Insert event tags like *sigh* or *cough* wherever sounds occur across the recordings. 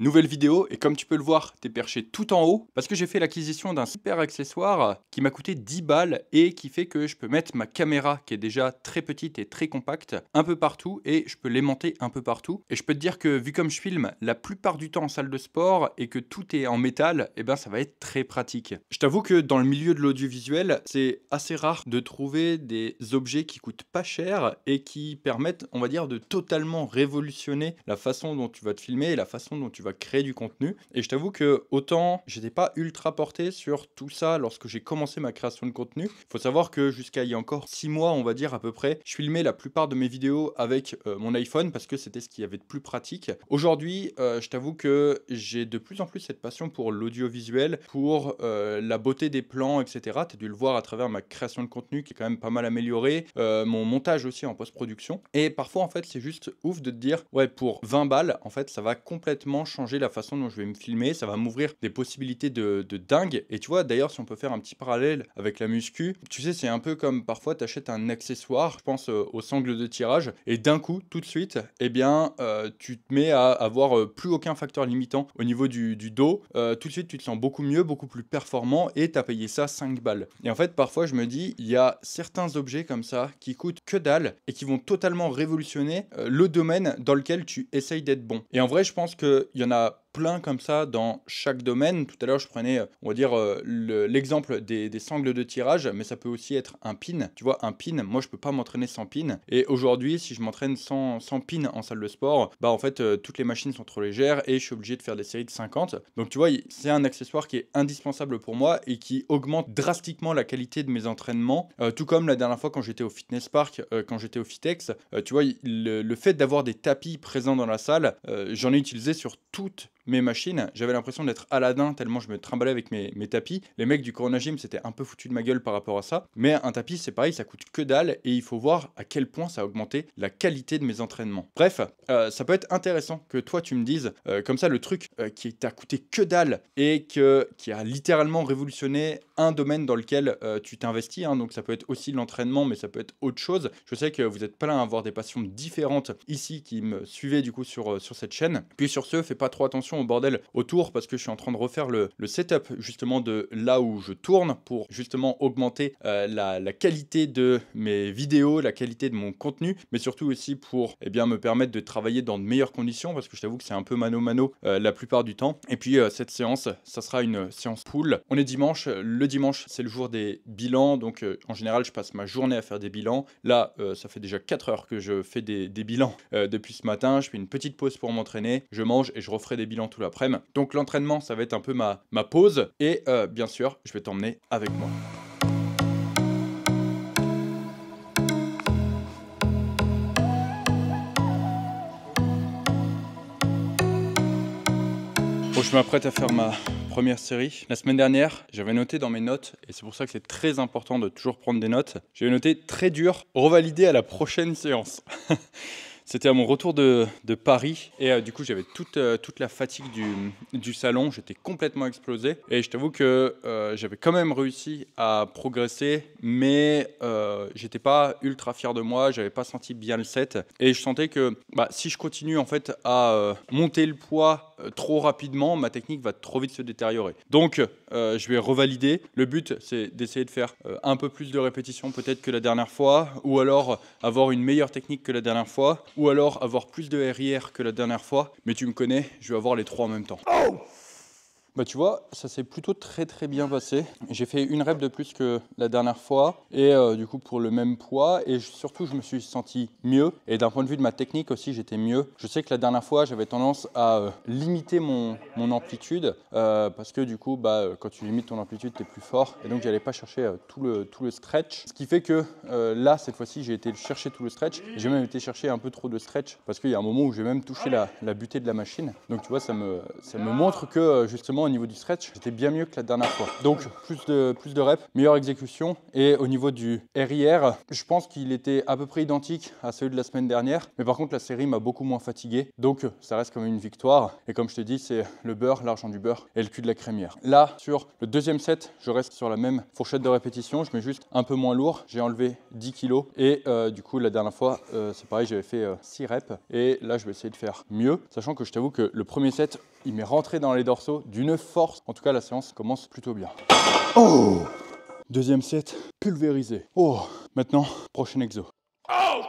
Nouvelle vidéo, et comme tu peux le voir, t'es perché tout en haut, parce que j'ai fait l'acquisition d'un super accessoire qui m'a coûté 10 balles et qui fait que je peux mettre ma caméra, qui est déjà très petite et très compacte, un peu partout, et je peux l'aimanter un peu partout. Et je peux te dire que vu comme je filme la plupart du temps en salle de sport et que tout est en métal, et eh ben ça va être très pratique. Je t'avoue que dans le milieu de l'audiovisuel, c'est assez rare de trouver des objets qui coûtent pas cher et qui permettent, on va dire, de totalement révolutionner la façon dont tu vas te filmer et la façon dont tu vas bah, créer du contenu. Et je t'avoue que autant j'étais pas ultra porté sur tout ça lorsque j'ai commencé ma création de contenu. Faut savoir que jusqu'à il y a encore six mois, on va dire à peu près, je filmais la plupart de mes vidéos avec euh, mon iPhone parce que c'était ce qu'il y avait de plus pratique. Aujourd'hui, euh, je t'avoue que j'ai de plus en plus cette passion pour l'audiovisuel, pour euh, la beauté des plans, etc. Tu as dû le voir à travers ma création de contenu qui est quand même pas mal améliorée, mon montage aussi en post-production. Et parfois, en fait, c'est juste ouf de te dire, ouais, pour 20 balles, en fait, ça va complètement changer changer la façon dont je vais me filmer, ça va m'ouvrir des possibilités de, dingue. Et tu vois, d'ailleurs, si on peut faire un petit parallèle avec la muscu, tu sais, c'est un peu comme parfois tu achètes un accessoire, je pense euh, aux sangles de tirage, et d'un coup, tout de suite, eh bien, euh, tu te mets à avoir euh, plus aucun facteur limitant au niveau du, dos. tout de suite, tu te sens beaucoup mieux, beaucoup plus performant, et tu as payé ça 5 balles. Et en fait, parfois, je me dis, il y a certains objets comme ça qui coûtent que dalle et qui vont totalement révolutionner le domaine dans lequel tu essayes d'être bon. Et en vrai, je pense qu'il y en up plein comme ça dans chaque domaine. Tout à l'heure, je prenais, euh, on va dire, euh, l'exemple des, sangles de tirage, mais ça peut aussi être un pin. Tu vois, un pin, moi, je peux pas m'entraîner sans pin. Et aujourd'hui, si je m'entraîne sans, sans pin en salle de sport, bah, en fait, euh, toutes les machines sont trop légères et je suis obligé de faire des séries de 50. Donc, tu vois, c'est un accessoire qui est indispensable pour moi et qui augmente drastiquement la qualité de mes entraînements. tout comme la dernière fois quand j'étais au fitness park, quand j'étais au Fitex, tu vois, le, le fait d'avoir des tapis présents dans la salle, j'en ai utilisé sur toutes mes machines. J'avais l'impression d'être Aladdin tellement je me trimballais avec mes, tapis. Les mecs du Corona Gym c'était un peu foutu de ma gueule par rapport à ça. Mais un tapis, c'est pareil, ça coûte que dalle et il faut voir à quel point ça a augmenté la qualité de mes entraînements. Bref, euh, ça peut être intéressant que toi tu me dises, euh, comme ça, le truc euh, qui t'a coûté que dalle et que, qui a littéralement révolutionné un domaine dans lequel euh, tu t'investis. Hein, donc ça peut être aussi l'entraînement, mais ça peut être autre chose. Je sais que vous êtes plein à avoir des passions différentes ici qui me suivaient du coup sur, euh, sur cette chaîne. Puis sur ce, fais pas trop attention au bordel autour parce que je suis en train de refaire le, setup justement de là où je tourne pour justement augmenter euh, la, qualité de mes vidéos, la qualité de mon contenu, mais surtout aussi pour eh bien, me permettre de travailler dans de meilleures conditions parce que je t'avoue que c'est un peu mano-mano la plupart du temps. Et puis cette séance, ça sera une séance pool. On est dimanche, le dimanche, c'est le jour des bilans. Donc, euh, en général, je passe ma journée à faire des bilans. Là, euh, ça fait déjà 4 heures que je fais des, bilans *laughs* euh, depuis ce matin. Je fais une petite pause pour m'entraîner. Je mange et je referai des bilans tout l'après-midi. Donc, l'entraînement, ça va être un peu ma pause. Et bien sûr, je vais t'emmener avec moi. je m'apprête à faire ma première série. La semaine dernière, j'avais noté dans mes notes, et c'est pour ça que c'est très important de toujours prendre des notes, j'avais noté très dur, revalidé à la prochaine séance. *laughs* C'était à mon retour de, de Paris et euh, du coup j'avais toute, euh, toute la fatigue du, du salon, j'étais complètement explosé et je t'avoue que euh, j'avais quand même réussi à progresser mais j'étais pas ultra fier de moi, j'avais pas senti bien le set et je sentais que bah, si je continue en fait à monter le poids euh, trop rapidement, ma technique va trop vite se détériorer. Donc, euh, je vais revalider. Le but, c'est d'essayer de faire euh, un peu plus de répétitions peut-être que la dernière fois, ou alors avoir une meilleure technique que la dernière fois, ou alors avoir plus de RIR que la dernière fois. Mais tu me connais, je vais avoir les trois en même temps. Oh bah tu vois, ça s'est plutôt très très bien passé. J'ai fait une rep de plus que la dernière fois et euh, du coup pour le même poids et surtout je me suis senti mieux et d'un point de vue de ma technique aussi j'étais mieux. Je sais que la dernière fois j'avais tendance à euh, limiter mon, mon amplitude euh, parce que du coup bah, quand tu limites ton amplitude tu es plus fort et donc j'allais pas chercher tout, le, tout le stretch. Ce qui fait que là cette fois-ci j'ai été chercher tout le stretch. J'ai même été chercher un peu trop de stretch parce qu'il y a un moment où j'ai même touché la, la butée de la machine. Donc tu vois ça me, ça me montre que justement au niveau du stretch, j'étais bien mieux que la dernière fois. Donc plus de, plus de reps, meilleure exécution. Et au niveau du RIR, je pense qu'il était à peu près identique à celui de la semaine dernière. Mais par contre, la série m'a beaucoup moins fatigué. Donc ça reste quand même une victoire. Et comme je te dis, c'est le beurre, l'argent du beurre et le cul de la crémière. Là, sur le deuxième set, je reste sur la même fourchette de répétition. Je mets juste un peu moins lourd. J'ai enlevé 10 kilos. Et euh, du coup, la dernière fois, euh, c'est pareil, j'avais fait 6 euh, reps. Et là, je vais essayer de faire mieux. Sachant que je t'avoue que le premier set, il m'est rentré dans les dorsaux d'une force. En tout cas, la séance commence plutôt bien. Oh Deuxième set, pulvérisé. Oh Maintenant, prochain exo. Oh,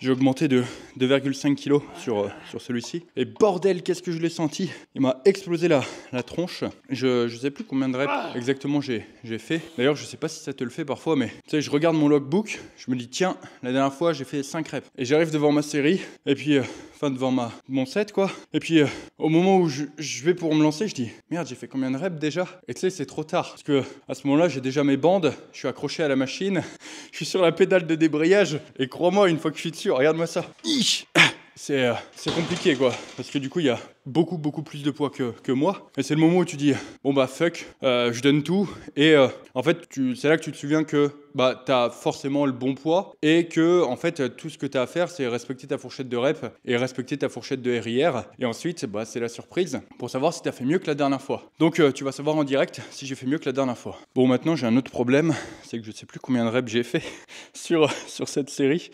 J'ai augmenté de 2,5 kg sur, euh, sur celui-ci. Et bordel, qu'est-ce que je l'ai senti Il m'a explosé la, la tronche. Je, ne sais plus combien de reps exactement j'ai fait. D'ailleurs, je sais pas si ça te le fait parfois, mais tu sais, je regarde mon logbook, je me dis, tiens, la dernière fois, j'ai fait 5 reps. Et j'arrive devant ma série, et puis, euh, enfin, devant ma, mon set, quoi. Et puis, euh, au moment où je, je, vais pour me lancer, je dis, merde, j'ai fait combien de reps déjà Et tu sais, c'est trop tard. Parce que à ce moment-là, j'ai déjà mes bandes, je suis accroché à la machine, *laughs* je suis sur la pédale de débrayage, et crois-moi, une fois que je suis dessus, regarde-moi ça. C'est compliqué quoi, parce que du coup il y a beaucoup, beaucoup plus de poids que, moi. Et c'est le moment où tu dis, bon bah fuck, euh, je donne tout. Et euh, en fait, c'est là que tu te souviens que bah, tu as forcément le bon poids et que en fait tout ce que tu as à faire c'est respecter ta fourchette de rep et respecter ta fourchette de RIR et ensuite bah, c'est la surprise pour savoir si tu as fait mieux que la dernière fois. Donc euh, tu vas savoir en direct si j'ai fait mieux que la dernière fois. Bon maintenant j'ai un autre problème, c'est que je sais plus combien de reps j'ai fait *laughs* sur, sur cette série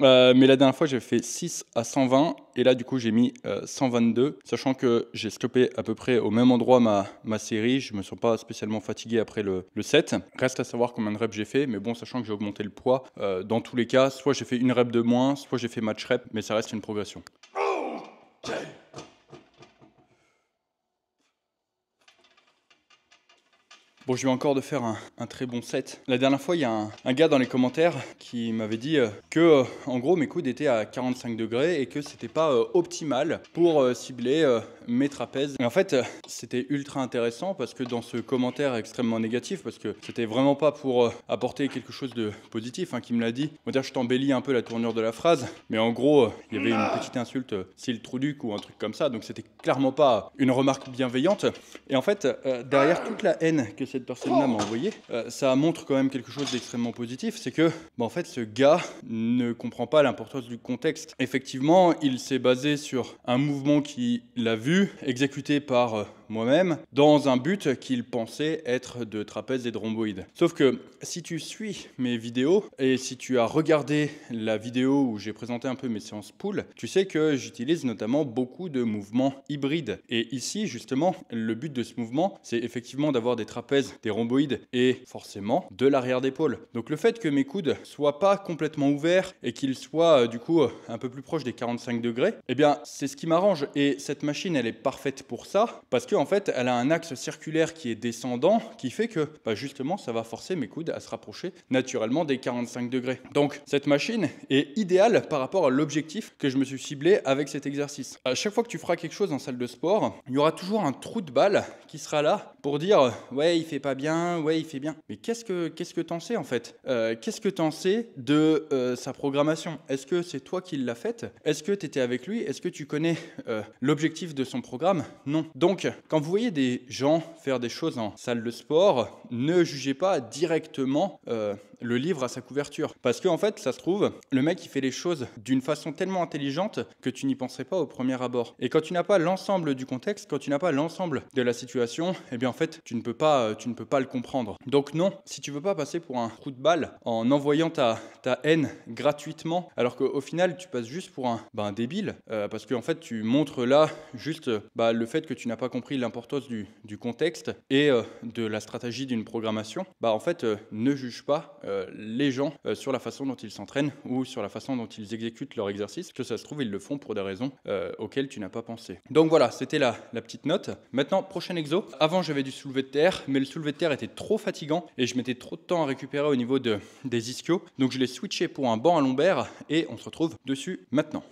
mais la dernière fois j'ai fait 6 à 120 et là, du coup, j'ai mis 122, euh, sachant que j'ai stoppé à peu près au même endroit ma, série. Je me sens pas spécialement fatigué après le, le 7. Reste à savoir combien de reps j'ai fait, mais bon, sachant que j'ai augmenté le poids, euh, dans tous les cas, soit j'ai fait une rep de moins, soit j'ai fait match rep, mais ça reste une progression. Oh, Bon, je vais encore de faire un, très bon set. La dernière fois, il y a un, gars dans les commentaires qui m'avait dit euh, que, euh, en gros, mes coudes étaient à 45 degrés et que c'était pas euh, optimal pour cibler mes trapèzes. Et en fait, c'était ultra intéressant parce que dans ce commentaire extrêmement négatif, parce que c'était vraiment pas pour apporter quelque chose de positif, hein, qui me l'a dit. On va dire, je t'embellis un peu la tournure de la phrase, mais en gros, il y avait une petite insulte, s'il trou duc ou un truc comme ça, donc c'était clairement pas une remarque bienveillante. Et en fait, derrière toute la haine que cette personne-là m'a envoyé, euh, ça montre quand même quelque chose d'extrêmement positif, c'est que, bah, en fait, ce gars ne comprend pas l'importance du contexte. Effectivement, il s'est basé sur un mouvement qu'il a vu, exécuté par euh, moi-même, dans un but qu'il pensait être de trapèze et de rhomboïde. Sauf que si tu suis mes vidéos et si tu as regardé la vidéo où j'ai présenté un peu mes séances pool, tu sais que j'utilise notamment beaucoup de mouvements hybrides. Et ici, justement, le but de ce mouvement, c'est effectivement d'avoir des trapèzes, des rhomboïdes et forcément de l'arrière d'épaule. Donc le fait que mes coudes soient pas complètement ouverts et qu'ils soient euh, du coup euh, un peu plus proches des 45 degrés, eh bien c'est ce qui m'arrange. Et cette machine, elle est parfaite pour ça parce que en fait, elle a un axe circulaire qui est descendant, qui fait que bah, justement, ça va forcer mes coudes à se rapprocher naturellement des 45 degrés. Donc, cette machine est idéale par rapport à l'objectif que je me suis ciblé avec cet exercice. À chaque fois que tu feras quelque chose en salle de sport, il y aura toujours un trou de balle qui sera là pour dire ouais, il fait pas bien, ouais, il fait bien. Mais qu'est-ce que qu'est-ce que t'en sais en fait euh, Qu'est-ce que t'en sais de euh, sa programmation Est-ce que c'est toi qui l'as faite Est-ce que tu étais avec lui Est-ce que tu connais euh, l'objectif de son programme Non. Donc, quand vous voyez des gens faire des choses en salle de sport, ne jugez pas directement euh, le livre à sa couverture. Parce que en fait, ça se trouve, le mec il fait les choses d'une façon tellement intelligente que tu n'y penserais pas au premier abord. Et quand tu n'as pas l'ensemble du contexte, quand tu n'as pas l'ensemble de la situation, eh bien en fait, tu ne peux pas, euh, tu ne peux pas le comprendre. Donc non, si tu veux pas passer pour un coup de balle en envoyant ta, ta haine gratuitement, alors qu'au final tu passes juste pour un, ben, débile, euh, parce qu'en en fait tu montres là juste bah, le fait que tu n'as pas compris l'importance du, contexte et euh, de la stratégie d'une programmation, bah en fait ne juge pas euh, les gens euh, sur la façon dont ils s'entraînent ou sur la façon dont ils exécutent leur exercice, que ça se trouve, ils le font pour des raisons euh, auxquelles tu n'as pas pensé. Donc voilà, c'était la, la petite note. Maintenant, prochain exo. Avant, j'avais du soulevé de terre, mais le soulevé de terre était trop fatigant et je mettais trop de temps à récupérer au niveau des ischios. Donc je l'ai switché pour un banc à lombaire et on se retrouve dessus maintenant.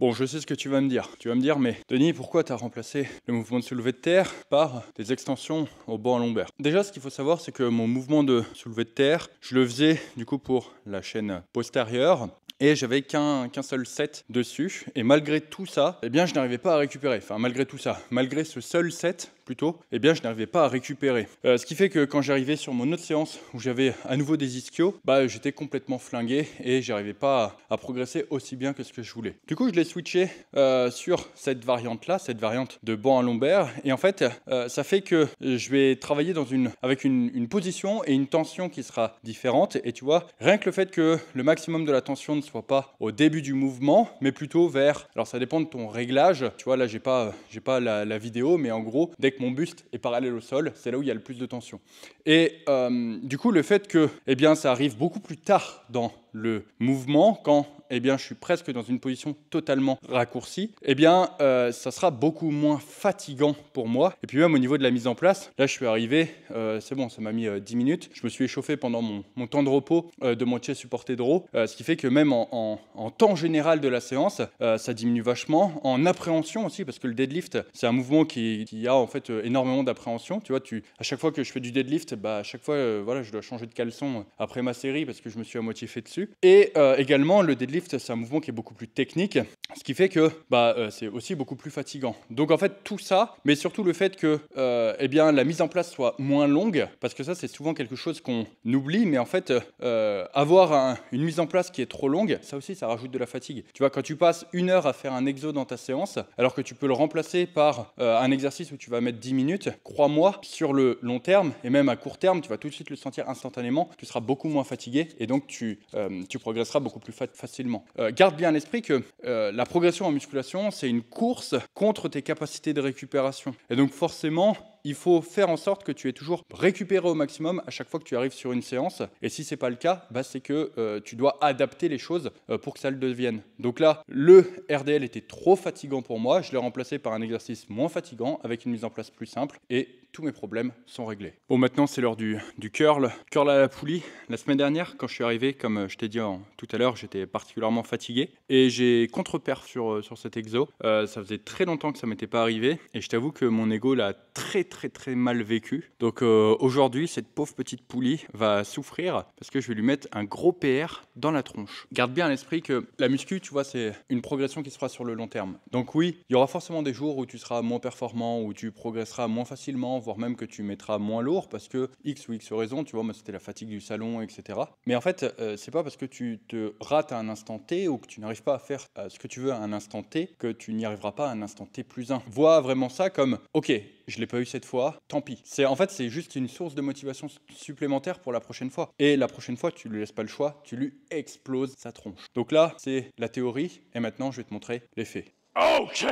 Bon, je sais ce que tu vas me dire. Tu vas me dire, mais Denis, pourquoi tu as remplacé le mouvement de soulevé de terre par des extensions au banc à lombaire Déjà, ce qu'il faut savoir, c'est que mon mouvement de soulevé de terre, je le faisais du coup pour la chaîne postérieure et j'avais qu'un seul set dessus. Et malgré tout ça, eh bien, je n'arrivais pas à récupérer. Enfin, malgré tout ça, malgré ce seul set, et eh bien je n'arrivais pas à récupérer. Euh, ce qui fait que quand j'arrivais sur mon autre séance où j'avais à nouveau des ischios, bah, j'étais complètement flingué et j'arrivais pas à, progresser aussi bien que ce que je voulais. Du coup, je l'ai switché euh, sur cette variante-là, cette variante de banc à lombaire. Et en fait, euh, ça fait que je vais travailler dans une, avec une, position et une tension qui sera différente. Et tu vois, rien que le fait que le maximum de la tension ne soit pas au début du mouvement, mais plutôt vers. Alors ça dépend de ton réglage. Tu vois, là j'ai pas, j'ai pas la, la vidéo, mais en gros, dès que mon buste est parallèle au sol, c'est là où il y a le plus de tension. Et euh, du coup, le fait que eh bien, ça arrive beaucoup plus tard dans le mouvement, quand eh bien, je suis presque dans une position totalement raccourcie, eh bien, euh, ça sera beaucoup moins fatigant pour moi. Et puis même au niveau de la mise en place, là, je suis arrivé, euh, c'est bon, ça m'a mis 10 euh, minutes. Je me suis échauffé pendant mon, temps de repos de moitié supporté de row, ce qui fait que même en, temps général de la séance, ça diminue vachement. En appréhension aussi, parce que le deadlift, c'est un mouvement qui, a en fait énormément d'appréhension. Tu vois, tu, à chaque fois que je fais du deadlift, bah, à chaque fois, voilà, je dois changer de caleçon après ma série parce que je me suis à moitié fait dessus. Et euh, également, le deadlift, c'est un mouvement qui est beaucoup plus technique, ce qui fait que bah, euh, c'est aussi beaucoup plus fatigant. Donc en fait, tout ça, mais surtout le fait que euh, eh bien, la mise en place soit moins longue, parce que ça, c'est souvent quelque chose qu'on oublie, mais en fait, euh, avoir une mise en place qui est trop longue, ça aussi, ça rajoute de la fatigue. Tu vois, quand tu passes une heure à faire un exo dans ta séance, alors que tu peux le remplacer par un exercice où tu vas mettre 10 minutes, crois-moi, sur le long terme et même à court terme, tu vas tout de suite le sentir instantanément, tu seras beaucoup moins fatigué et donc tu euh, tu progresseras beaucoup plus facilement. Euh, garde bien à l'esprit que euh, la progression en musculation, c'est une course contre tes capacités de récupération. Et donc forcément, il faut faire en sorte que tu aies toujours récupéré au maximum à chaque fois que tu arrives sur une séance. Et si c'est pas le cas, bah c'est que euh, tu dois adapter les choses euh, pour que ça le devienne. Donc là, le RDL était trop fatigant pour moi. Je l'ai remplacé par un exercice moins fatigant avec une mise en place plus simple et tous mes problèmes sont réglés. Bon, maintenant c'est l'heure du, curl. Curl à la poulie. La semaine dernière, quand je suis arrivé, comme euh, je t'ai dit tout à l'heure, j'étais particulièrement fatigué et j'ai contre sur, sur cet exo. ça faisait très longtemps que ça m'était pas arrivé et je t'avoue que mon ego l'a très très très mal vécu. Donc euh, aujourd'hui, cette pauvre petite poulie va souffrir parce que je vais lui mettre un gros PR dans la tronche. Garde bien à l'esprit que la muscu, tu vois, c'est une progression qui se fera sur le long terme. Donc oui, il y aura forcément des jours où tu seras moins performant, où tu progresseras moins facilement, voire même que tu mettras moins lourd parce que X ou X raison, tu vois, moi c'était la fatigue du salon, etc. Mais en fait, euh, c'est pas parce que tu te rates à un instant T ou que tu n'arrives pas à faire euh, ce que tu veux à un instant T que tu n'y arriveras pas à un instant T plus 1. Vois vraiment ça comme, ok, je l'ai pas eu cette fois, tant pis. C'est en fait c'est juste une source de motivation supplémentaire pour la prochaine fois. Et la prochaine fois, tu lui laisses pas le choix, tu lui exploses sa tronche. Donc là, c'est la théorie et maintenant je vais te montrer les faits. OK.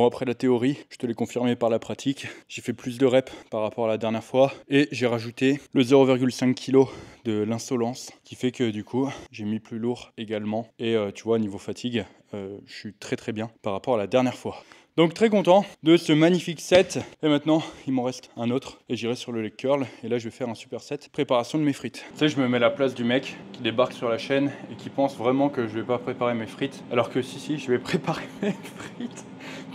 Bon, après la théorie, je te l'ai confirmé par la pratique, j'ai fait plus de reps par rapport à la dernière fois et j'ai rajouté le 0,5 kg de l'insolence qui fait que du coup, j'ai mis plus lourd également. Et euh, tu vois, niveau fatigue, euh, je suis très très bien par rapport à la dernière fois. Donc très content de ce magnifique set. Et maintenant, il m'en reste un autre. Et j'irai sur le leg curl. Et là, je vais faire un super set. Préparation de mes frites. Tu sais, je me mets la place du mec qui débarque sur la chaîne et qui pense vraiment que je vais pas préparer mes frites. Alors que si, si, je vais *laughs* préparer mes frites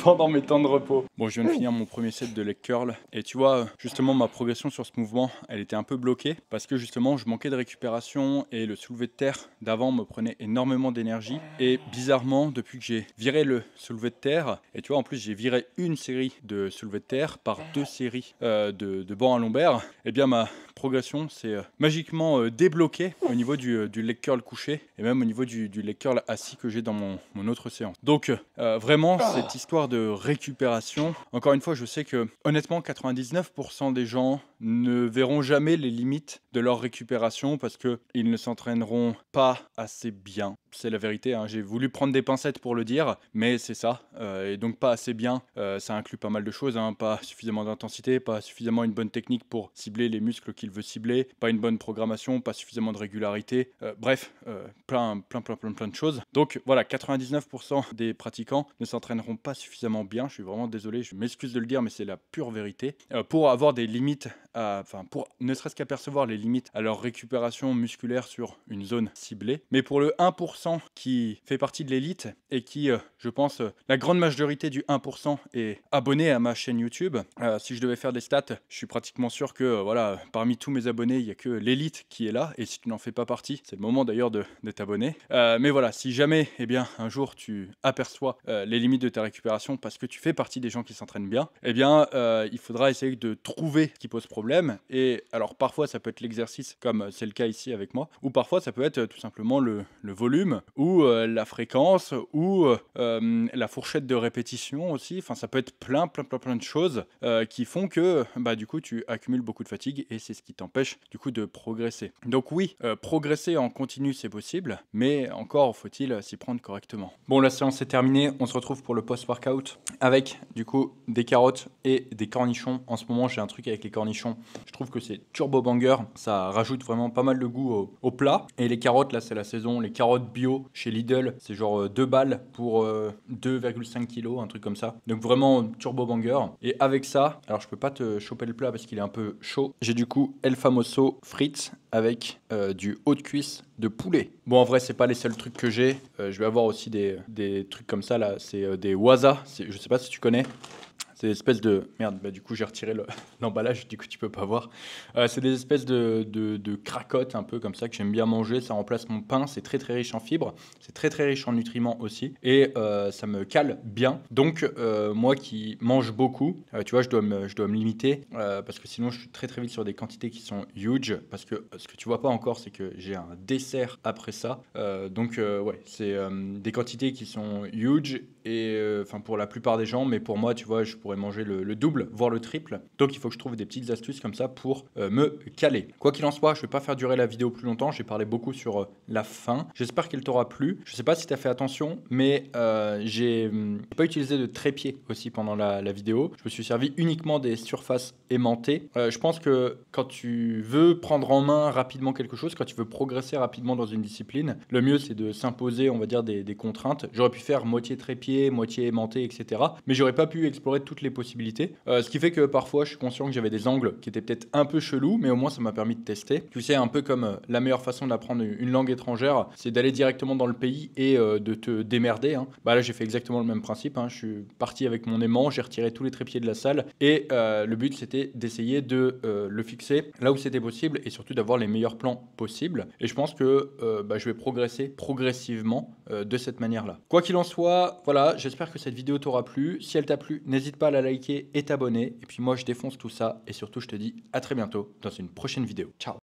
pendant mes temps de repos. Bon, je viens de finir mon premier set de leg curl et tu vois, justement, ma progression sur ce mouvement, elle était un peu bloquée parce que justement, je manquais de récupération et le soulevé de terre d'avant me prenait énormément d'énergie. Et bizarrement, depuis que j'ai viré le soulevé de terre, et tu vois, en plus, j'ai viré une série de soulevé de terre par deux séries euh, de, de bancs à lombaire, et eh bien ma progression s'est euh, magiquement euh, débloquée au niveau du, du, leg curl couché et même au niveau du, du leg curl assis que j'ai dans mon, mon, autre séance. Donc, vraiment, cette histoire de récupération. Encore une fois, je sais que honnêtement, 99% des gens ne verront jamais les limites de leur récupération parce qu'ils ne s'entraîneront pas assez bien. C'est la vérité, hein. j'ai voulu prendre des pincettes pour le dire, mais c'est ça. Euh, et donc pas assez bien, euh, ça inclut pas mal de choses, hein. pas suffisamment d'intensité, pas suffisamment une bonne technique pour cibler les muscles qu'il veut cibler, pas une bonne programmation, pas suffisamment de régularité, euh, bref, plein, plein, plein, plein, plein de choses. Donc voilà, 99% des pratiquants ne s'entraîneront pas suffisamment bien, je suis vraiment désolé, je m'excuse de le dire, mais c'est la pure vérité, pour avoir des limites enfin pour ne serait-ce qu'apercevoir les limites à leur récupération musculaire sur une zone ciblée. Mais pour le 1% qui fait partie de l'élite et qui, euh, je pense, euh, la grande majorité du 1% est abonné à ma chaîne YouTube, euh, si je devais faire des stats, je suis pratiquement sûr que voilà, parmi tous mes abonnés, il n'y a que l'élite qui est là. Et si tu n'en fais pas partie, c'est le moment d'ailleurs de, de t'abonner. mais voilà, si jamais, eh bien, un jour tu aperçois les limites de ta récupération parce que tu fais partie des gens qui s'entraînent bien, eh bien, il faudra essayer de trouver qui pose problème et alors parfois ça peut être l'exercice, comme euh, c'est le cas ici avec moi, ou parfois ça peut être euh, tout simplement le, volume, ou euh, la fréquence, ou la fourchette de répétition aussi. Enfin, ça peut être plein, plein, plein, plein de choses qui font que bah, du coup tu accumules beaucoup de fatigue et c'est ce qui t'empêche du coup de progresser. Donc oui, progresser en continu c'est possible, mais encore faut-il s'y prendre correctement. Bon, la séance est terminée, on se retrouve pour le post-workout avec du coup des carottes et des cornichons. En ce moment j'ai un truc avec les cornichons je trouve que c'est turbo banger. Ça rajoute vraiment pas mal de goût au, plat. Et les carottes, là, c'est la saison. Les carottes bio chez Lidl, c'est genre 2 euh, balles pour 2,5 euh, kilos, un truc comme ça. Donc vraiment turbo banger. Et avec ça, alors je peux pas te choper le plat parce qu'il est un peu chaud. J'ai du coup El Famoso frites avec euh, du haut de cuisse de poulet. Bon, en vrai, c'est pas les seuls trucs que j'ai. je vais avoir aussi des, trucs comme ça là. C'est des waza. Je sais pas si tu connais des espèces de. Merde, bah, du coup, j'ai retiré *laughs* l'emballage, du coup, tu peux pas voir. Euh, c'est des espèces de, de, de, cracottes, un peu comme ça, que j'aime bien manger. Ça remplace mon pain. C'est très, très riche en fibres. C'est très, très riche en nutriments aussi. Et euh, ça me cale bien. Donc, euh, moi qui mange beaucoup, tu vois, je dois me, je dois me limiter parce que sinon, je suis très, très vite sur des quantités qui sont huge. Parce que ce que tu vois pas encore, c'est que j'ai un dessert après ça. donc, ouais, c'est des quantités qui sont huge. Et enfin, pour la plupart des gens, mais pour moi, tu vois, je pourrais manger le, double, voire le triple. Donc il faut que je trouve des petites astuces comme ça pour euh, me caler. Quoi qu'il en soit, je ne vais pas faire durer la vidéo plus longtemps. J'ai parlé beaucoup sur euh, la fin J'espère qu'elle t'aura plu. Je ne sais pas si tu as fait attention, mais euh, j'ai hum, pas utilisé de trépied aussi pendant la, vidéo. Je me suis servi uniquement des surfaces aimantées. je pense que quand tu veux prendre en main rapidement quelque chose, quand tu veux progresser rapidement dans une discipline, le mieux c'est de s'imposer, on va dire, des, contraintes. J'aurais pu faire moitié trépied, moitié aimanté, etc. Mais j'aurais pas pu explorer tout les possibilités. Euh, ce qui fait que parfois, je suis conscient que j'avais des angles qui étaient peut-être un peu chelous, mais au moins ça m'a permis de tester. Tu sais, un peu comme euh, la meilleure façon d'apprendre une langue étrangère, c'est d'aller directement dans le pays et euh, de te démerder. Hein. Bah là, j'ai fait exactement le même principe. Hein. Je suis parti avec mon aimant, j'ai retiré tous les trépieds de la salle et le but c'était d'essayer de le fixer là où c'était possible et surtout d'avoir les meilleurs plans possibles. Et je pense que bah, je vais progresser progressivement de cette manière-là. Quoi qu'il en soit, voilà, j'espère que cette vidéo t'aura plu. Si elle t'a plu, n'hésite pas à la liker et t'abonner. Et puis moi, je défonce tout ça. Et surtout, je te dis à très bientôt dans une prochaine vidéo. Ciao